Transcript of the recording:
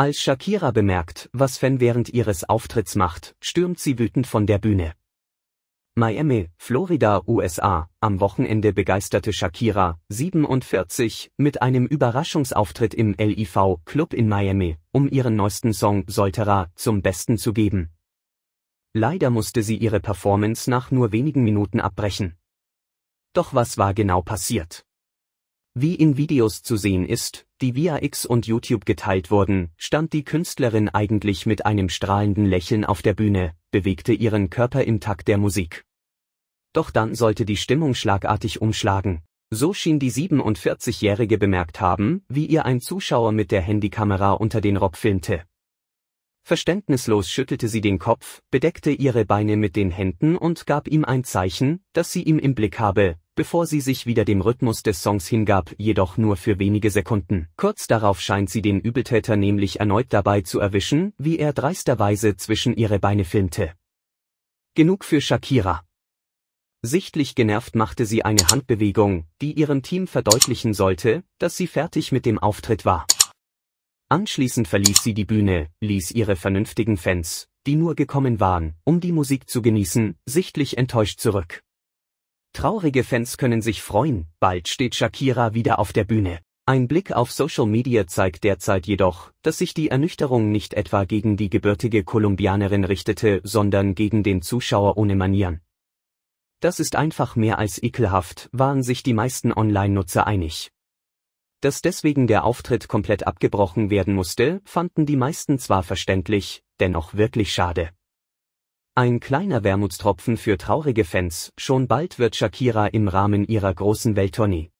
Als Shakira bemerkt, was Fan während ihres Auftritts macht, stürmt sie wütend von der Bühne. Miami, Florida, USA, am Wochenende begeisterte Shakira, 47, mit einem Überraschungsauftritt im LIV Club in Miami, um ihren neuesten Song Soltera zum Besten zu geben. Leider musste sie ihre Performance nach nur wenigen Minuten abbrechen. Doch was war genau passiert? Wie in Videos zu sehen ist, die via X und YouTube geteilt wurden, stand die Künstlerin eigentlich mit einem strahlenden Lächeln auf der Bühne, bewegte ihren Körper im Takt der Musik. Doch dann sollte die Stimmung schlagartig umschlagen. So schien die 47-Jährige bemerkt haben, wie ihr ein Zuschauer mit der Handykamera unter den Rock filmte. Verständnislos schüttelte sie den Kopf, bedeckte ihre Beine mit den Händen und gab ihm ein Zeichen, dass sie ihm im Blick habe, bevor sie sich wieder dem Rhythmus des Songs hingab, jedoch nur für wenige Sekunden. Kurz darauf scheint sie den Übeltäter nämlich erneut dabei zu erwischen, wie er dreisterweise zwischen ihre Beine filmte. Genug für Shakira. Sichtlich genervt machte sie eine Handbewegung, die ihrem Team verdeutlichen sollte, dass sie fertig mit dem Auftritt war. Anschließend verließ sie die Bühne, ließ ihre vernünftigen Fans, die nur gekommen waren, um die Musik zu genießen, sichtlich enttäuscht zurück. Traurige Fans können sich freuen, bald steht Shakira wieder auf der Bühne. Ein Blick auf Social Media zeigt derzeit jedoch, dass sich die Ernüchterung nicht etwa gegen die gebürtige Kolumbianerin richtete, sondern gegen den Zuschauer ohne Manieren. Das ist einfach mehr als ekelhaft, waren sich die meisten Online-Nutzer einig. Dass deswegen der Auftritt komplett abgebrochen werden musste, fanden die meisten zwar verständlich, dennoch wirklich schade. Ein kleiner Wermutstropfen für traurige Fans, schon bald wird Shakira im Rahmen ihrer großen Welttournee